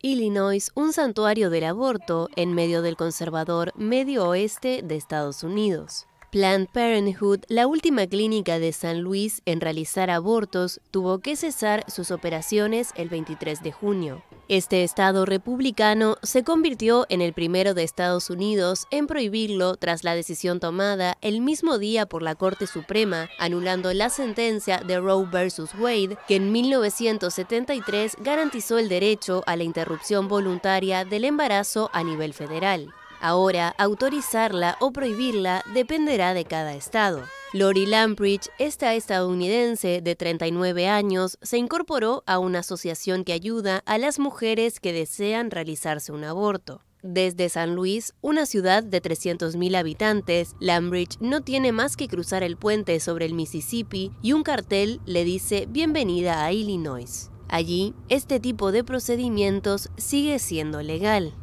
Illinois, un santuario del aborto en medio del conservador medio oeste de Estados Unidos. Planned Parenthood, la última clínica de San Luis en realizar abortos, tuvo que cesar sus operaciones el 23 de junio. Este estado republicano se convirtió en el primero de Estados Unidos en prohibirlo tras la decisión tomada el mismo día por la Corte Suprema, anulando la sentencia de Roe v. Wade, que en 1973 garantizó el derecho a la interrupción voluntaria del embarazo a nivel federal. Ahora, autorizarla o prohibirla dependerá de cada estado. Lori Lambridge, esta estadounidense de 39 años, se incorporó a una asociación que ayuda a las mujeres que desean realizarse un aborto. Desde San Luis, una ciudad de 300.000 habitantes, Lambridge no tiene más que cruzar el puente sobre el Mississippi y un cartel le dice bienvenida a Illinois. Allí, este tipo de procedimientos sigue siendo legal.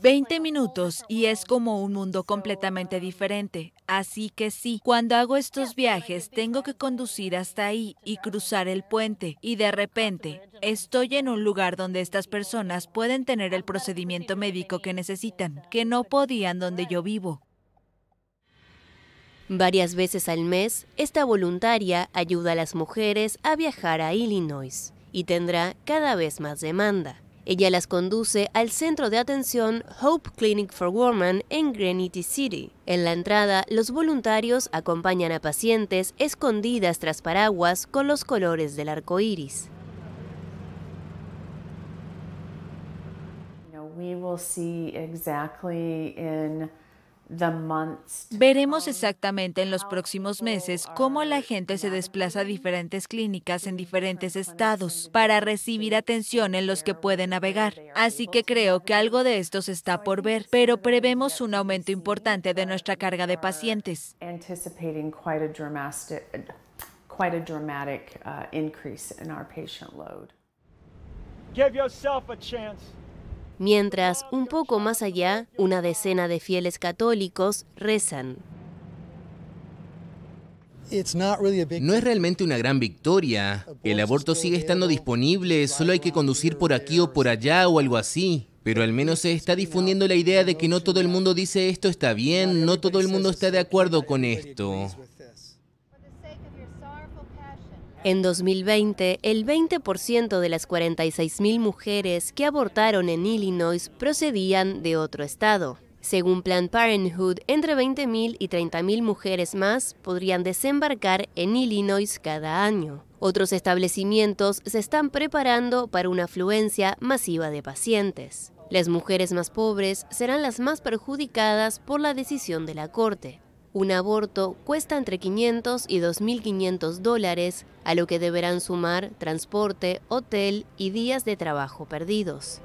20 minutos y es como un mundo completamente uh, diferente. Así que sí, cuando hago estos viajes tengo que conducir hasta ahí y cruzar el puente y de repente estoy en un lugar donde estas personas pueden tener el procedimiento médico que necesitan, que no podían donde yo vivo. Varias veces al mes, esta voluntaria ayuda a las mujeres a viajar a Illinois y tendrá cada vez más demanda. Ella las conduce al centro de atención Hope Clinic for Women en Granite City. En la entrada, los voluntarios acompañan a pacientes escondidas tras paraguas con los colores del arco iris. Veremos exactamente en los próximos meses cómo la gente se desplaza a diferentes clínicas en diferentes estados para recibir atención en los que puede navegar. Así que creo que algo de esto se está por ver, pero prevemos un aumento importante de nuestra carga de pacientes. Give yourself a chance mientras un poco más allá una decena de fieles católicos rezan. No es realmente una gran victoria. El aborto sigue estando disponible, solo hay que conducir por aquí o por allá o algo así. Pero al menos se está difundiendo la idea de que no todo el mundo dice esto está bien, no todo el mundo está de acuerdo con esto. En 2020, el 20% de las 46.000 mujeres que abortaron en Illinois procedían de otro estado. Según Planned Parenthood, entre 20.000 y 30.000 mujeres más podrían desembarcar en Illinois cada año. Otros establecimientos se están preparando para una afluencia masiva de pacientes. Las mujeres más pobres serán las más perjudicadas por la decisión de la Corte. Un aborto cuesta entre 500 y 2.500 dólares, a lo que deberán sumar transporte, hotel y días de trabajo perdidos.